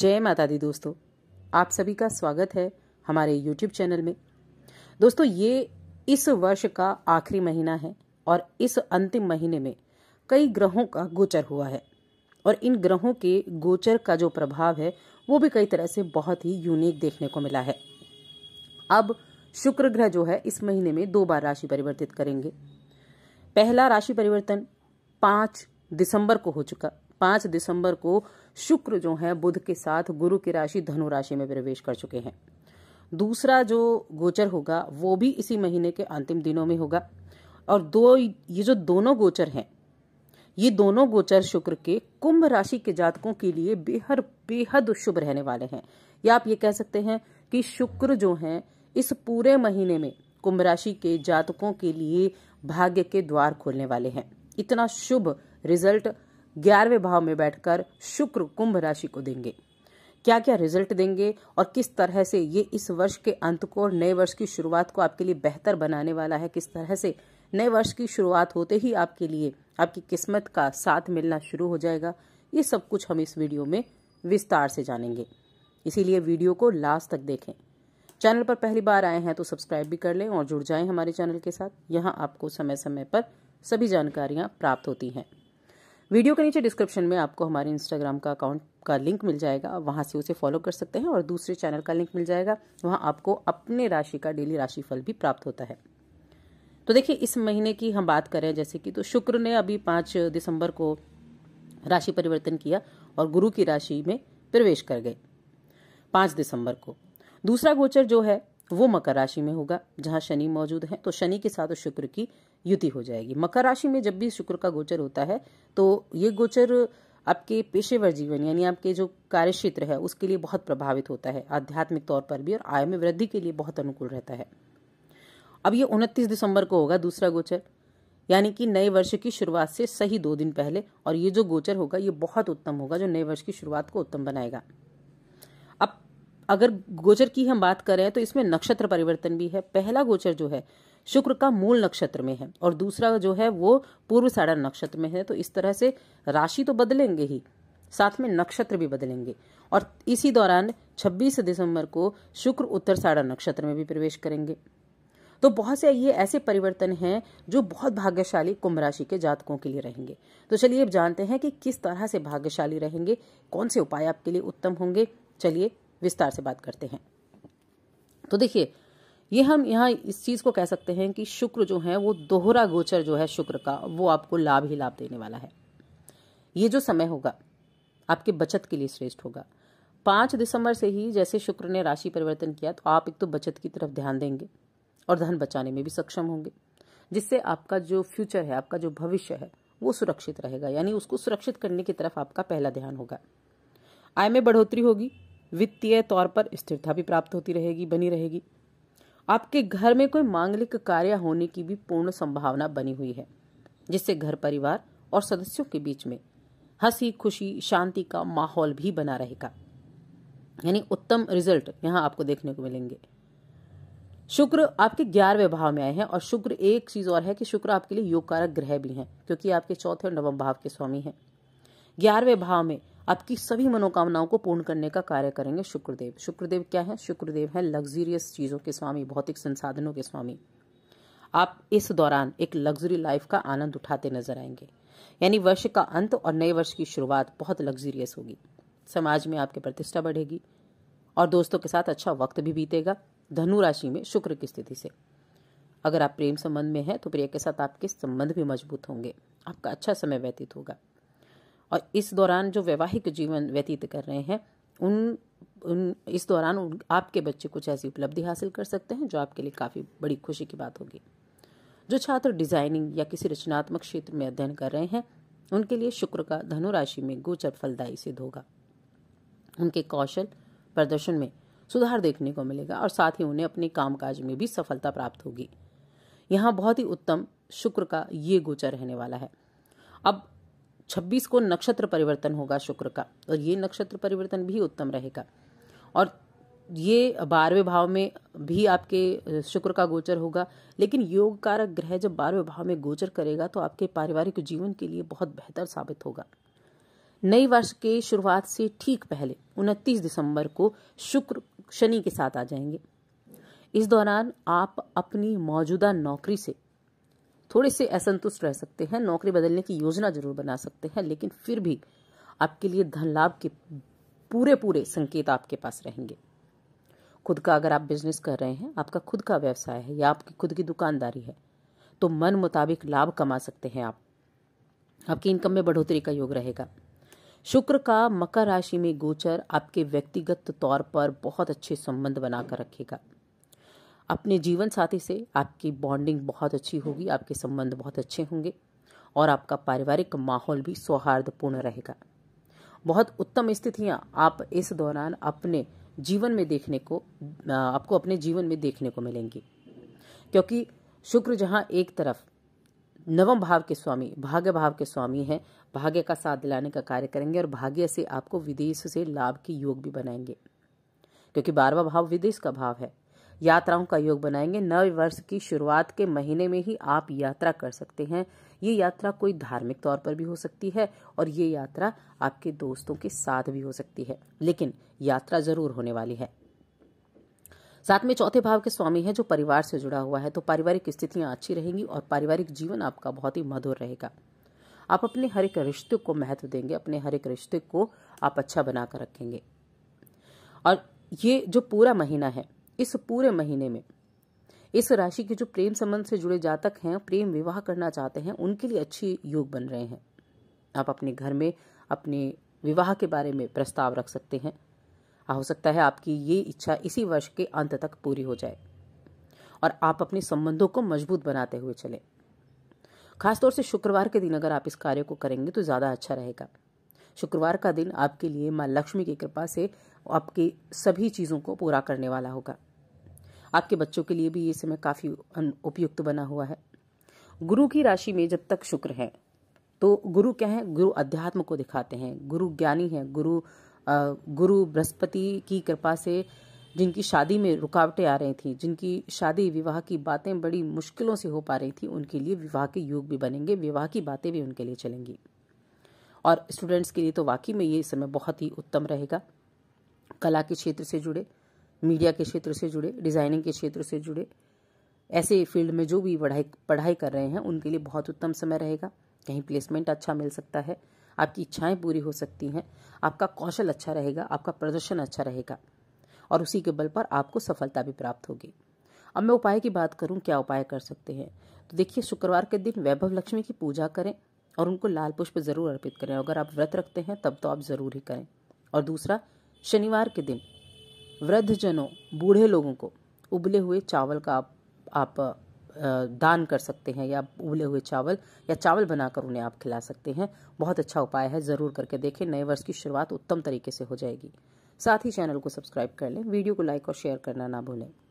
जय माता दी दोस्तों आप सभी का स्वागत है हमारे YouTube चैनल में दोस्तों ये इस वर्ष का आखिरी महीना है और इस अंतिम महीने में कई ग्रहों का गोचर हुआ है और इन ग्रहों के गोचर का जो प्रभाव है वो भी कई तरह से बहुत ही यूनिक देखने को मिला है अब शुक्र ग्रह जो है इस महीने में दो बार राशि परिवर्तित करेंगे पहला राशि परिवर्तन पांच दिसंबर को हो चुका पाँच दिसंबर को शुक्र जो है बुध के साथ गुरु की राशि धनु राशि में प्रवेश कर चुके हैं दूसरा जो गोचर होगा वो भी इसी महीने के अंतिम दिनों में होगा और दो ये जो दोनों गोचर हैं ये दोनों गोचर शुक्र के कुंभ राशि के जातकों के लिए बेहद बेहद शुभ रहने वाले हैं या आप ये कह सकते हैं कि शुक्र जो है इस पूरे महीने में कुंभ राशि के जातकों के लिए भाग्य के द्वार खोलने वाले हैं इतना शुभ रिजल्ट ग्यारहवें भाव में बैठकर शुक्र कुंभ राशि को देंगे क्या क्या रिजल्ट देंगे और किस तरह से ये इस वर्ष के अंत को और नए वर्ष की शुरुआत को आपके लिए बेहतर बनाने वाला है किस तरह से नए वर्ष की शुरुआत होते ही आपके लिए आपकी किस्मत का साथ मिलना शुरू हो जाएगा ये सब कुछ हम इस वीडियो में विस्तार से जानेंगे इसीलिए वीडियो को लास्ट तक देखें चैनल पर पहली बार आए हैं तो सब्सक्राइब भी कर लें और जुड़ जाएं हमारे चैनल के साथ यहाँ आपको समय समय पर सभी जानकारियाँ प्राप्त होती हैं वीडियो के नीचे डिस्क्रिप्शन में आपको हमारे इंस्टाग्राम का अकाउंट का लिंक मिल जाएगा वहाँ से उसे फॉलो कर सकते हैं और दूसरे चैनल का लिंक मिल जाएगा वहाँ आपको अपने राशि का डेली राशिफल भी प्राप्त होता है तो देखिए इस महीने की हम बात करें जैसे कि तो शुक्र ने अभी पाँच दिसंबर को राशि परिवर्तन किया और गुरु की राशि में प्रवेश कर गए पाँच दिसंबर को दूसरा गोचर जो है वो मकर राशि में होगा जहाँ शनि मौजूद है तो शनि के साथ शुक्र की युति हो जाएगी मकर राशि में जब भी शुक्र का गोचर होता है तो ये गोचर आपके पेशेवर जीवन यानी आपके जो कार्य क्षेत्र है उसके लिए बहुत प्रभावित होता है आध्यात्मिक तौर पर भी और आय में वृद्धि के लिए बहुत अनुकूल रहता है अब ये उनतीस दिसंबर को होगा दूसरा गोचर यानी कि नए वर्ष की शुरुआत से सही दो दिन पहले और ये जो गोचर होगा ये बहुत उत्तम होगा जो नए वर्ष की शुरुआत को उत्तम बनाएगा अगर गोचर की हम बात करें तो इसमें नक्षत्र परिवर्तन भी है पहला गोचर जो है शुक्र का मूल नक्षत्र में है और दूसरा जो है वो पूर्व साढ़ा नक्षत्र में है तो इस तरह से राशि तो बदलेंगे ही साथ में नक्षत्र भी बदलेंगे और इसी दौरान 26 दिसंबर को शुक्र उत्तर साढ़ा नक्षत्र में भी प्रवेश करेंगे तो बहुत से ये ऐसे परिवर्तन हैं जो बहुत भाग्यशाली कुंभ राशि के जातकों के लिए रहेंगे तो चलिए अब जानते हैं कि किस तरह से भाग्यशाली रहेंगे कौन से उपाय आपके लिए उत्तम होंगे चलिए विस्तार से बात करते हैं तो देखिए ये हम यहाँ इस चीज़ को कह सकते हैं कि शुक्र जो है वो दोहरा गोचर जो है शुक्र का वो आपको लाभ ही लाभ देने वाला है ये जो समय होगा आपके बचत के लिए श्रेष्ठ होगा पांच दिसंबर से ही जैसे शुक्र ने राशि परिवर्तन किया तो आप एक तो बचत की तरफ ध्यान देंगे और धन बचाने में भी सक्षम होंगे जिससे आपका जो फ्यूचर है आपका जो भविष्य है वो सुरक्षित रहेगा यानी उसको सुरक्षित करने की तरफ आपका पहला ध्यान होगा आय में बढ़ोतरी होगी वित्तीय तौर पर स्थिरता भी प्राप्त होती रहेगी बनी रहेगी आपके घर में कोई मांगलिक कार्य होने की भी पूर्ण संभावना बनी हुई है जिससे घर परिवार और सदस्यों के बीच में हंसी खुशी शांति का माहौल भी बना रहेगा यानी उत्तम रिजल्ट यहां आपको देखने को मिलेंगे शुक्र आपके ग्यारहवें भाव में आए हैं और शुक्र एक चीज और है कि शुक्र आपके लिए योग कारक ग्रह भी हैं क्योंकि आपके चौथे और नवम भाव के स्वामी हैं ग्यारहवें भाव में आपकी सभी मनोकामनाओं को पूर्ण करने का कार्य करेंगे शुक्रदेव शुक्रदेव क्या है शुक्रदेव है लग्जरियस चीज़ों के स्वामी भौतिक संसाधनों के स्वामी आप इस दौरान एक लग्जरी लाइफ का आनंद उठाते नजर आएंगे यानी वर्ष का अंत और नए वर्ष की शुरुआत बहुत लग्जरियस होगी समाज में आपकी प्रतिष्ठा बढ़ेगी और दोस्तों के साथ अच्छा वक्त भी बीतेगा धनु राशि में शुक्र की स्थिति से अगर आप प्रेम संबंध में हैं तो प्रिय के साथ आपके संबंध भी मजबूत होंगे आपका अच्छा समय व्यतीत होगा और इस दौरान जो वैवाहिक जीवन व्यतीत कर रहे हैं उन उन इस दौरान उन, आपके बच्चे कुछ ऐसी उपलब्धि हासिल कर सकते हैं जो आपके लिए काफ़ी बड़ी खुशी की बात होगी जो छात्र डिजाइनिंग या किसी रचनात्मक क्षेत्र में अध्ययन कर रहे हैं उनके लिए शुक्र का धनु राशि में गोचर फलदायी सिद्ध होगा उनके कौशल प्रदर्शन में सुधार देखने को मिलेगा और साथ ही उन्हें अपने कामकाज में भी सफलता प्राप्त होगी यहाँ बहुत ही उत्तम शुक्र का ये गोचर रहने वाला है अब छब्बीस को नक्षत्र परिवर्तन होगा शुक्र का और ये नक्षत्र परिवर्तन भी उत्तम रहेगा और ये बारहवें भाव में भी आपके शुक्र का गोचर होगा लेकिन योग कारक ग्रह जब बारहवें भाव में गोचर करेगा तो आपके पारिवारिक जीवन के लिए बहुत बेहतर साबित होगा नई वर्ष के शुरुआत से ठीक पहले उनतीस दिसंबर को शुक्र शनि के साथ आ जाएंगे इस दौरान आप अपनी मौजूदा नौकरी से थोड़े से असंतुष्ट रह सकते हैं नौकरी बदलने की योजना जरूर बना सकते हैं लेकिन फिर भी आपके लिए धन लाभ के पूरे पूरे संकेत आपके पास रहेंगे खुद का अगर आप बिजनेस कर रहे हैं आपका खुद का व्यवसाय है या आपकी खुद की दुकानदारी है तो मन मुताबिक लाभ कमा सकते हैं आप आपकी इनकम में बढ़ोतरी का योग रहेगा शुक्र का मकर राशि में गोचर आपके व्यक्तिगत तौर पर बहुत अच्छे संबंध बनाकर रखेगा अपने जीवन साथी से आपकी बॉन्डिंग बहुत अच्छी होगी आपके संबंध बहुत अच्छे होंगे और आपका पारिवारिक माहौल भी सौहार्दपूर्ण रहेगा बहुत उत्तम स्थितियां आप इस दौरान अपने जीवन में देखने को आपको अपने जीवन में देखने को मिलेंगी क्योंकि शुक्र जहां एक तरफ नवम भाव के स्वामी भाग्य भाव के स्वामी हैं भाग्य का साथ दिलाने का कार्य करेंगे और भाग्य से आपको विदेश से लाभ के योग भी बनाएंगे क्योंकि बारवा भाव विदेश का भाव है यात्राओं का योग बनाएंगे नव वर्ष की शुरुआत के महीने में ही आप यात्रा कर सकते हैं ये यात्रा कोई धार्मिक तौर पर भी हो सकती है और ये यात्रा आपके दोस्तों के साथ भी हो सकती है लेकिन यात्रा जरूर होने वाली है साथ में चौथे भाव के स्वामी है जो परिवार से जुड़ा हुआ है तो पारिवारिक स्थितियां अच्छी रहेंगी और पारिवारिक जीवन आपका बहुत ही मधुर रहेगा आप अपने हर एक रिश्ते को महत्व देंगे अपने हर एक रिश्ते को आप अच्छा बनाकर रखेंगे और ये जो पूरा महीना है इस पूरे महीने में इस राशि के जो प्रेम संबंध से जुड़े जातक हैं प्रेम विवाह करना चाहते हैं उनके लिए अच्छी योग बन रहे हैं आप अपने घर में अपने विवाह के बारे में प्रस्ताव रख सकते हैं हो सकता है आपकी ये इच्छा इसी वर्ष के अंत तक पूरी हो जाए और आप अपने संबंधों को मजबूत बनाते हुए चले खासतौर से शुक्रवार के दिन अगर आप इस कार्य को करेंगे तो ज़्यादा अच्छा रहेगा शुक्रवार का दिन आपके लिए माँ लक्ष्मी की कृपा से आपकी सभी चीज़ों को पूरा करने वाला होगा आपके बच्चों के लिए भी ये समय काफ़ी उपयुक्त बना हुआ है गुरु की राशि में जब तक शुक्र है तो गुरु क्या है गुरु अध्यात्म को दिखाते हैं गुरु ज्ञानी है गुरु गुरु बृहस्पति की कृपा से जिनकी शादी में रुकावटें आ रही थी जिनकी शादी विवाह की बातें बड़ी मुश्किलों से हो पा रही थी उनके लिए विवाह के योग भी बनेंगे विवाह की बातें भी उनके लिए चलेंगी और स्टूडेंट्स के लिए तो वाकई में ये समय बहुत ही उत्तम रहेगा कला के क्षेत्र से जुड़े मीडिया के क्षेत्र से जुड़े डिज़ाइनिंग के क्षेत्र से जुड़े ऐसे फील्ड में जो भी पढ़ाई पढ़ाई कर रहे हैं उनके लिए बहुत उत्तम समय रहेगा कहीं प्लेसमेंट अच्छा मिल सकता है आपकी इच्छाएं पूरी हो सकती हैं आपका कौशल अच्छा रहेगा आपका प्रदर्शन अच्छा रहेगा और उसी के बल पर आपको सफलता भी प्राप्त होगी अब मैं उपाय की बात करूं क्या उपाय कर सकते हैं तो देखिए शुक्रवार के दिन वैभव लक्ष्मी की पूजा करें और उनको लाल पुष्प जरूर अर्पित करें अगर आप व्रत रखते हैं तब तो आप जरूर ही करें और दूसरा शनिवार के दिन वृद्धजनों बूढ़े लोगों को उबले हुए चावल का आप, आप दान कर सकते हैं या उबले हुए चावल या चावल बनाकर उन्हें आप खिला सकते हैं बहुत अच्छा उपाय है ज़रूर करके देखें नए वर्ष की शुरुआत उत्तम तरीके से हो जाएगी साथ ही चैनल को सब्सक्राइब कर लें वीडियो को लाइक और शेयर करना ना भूलें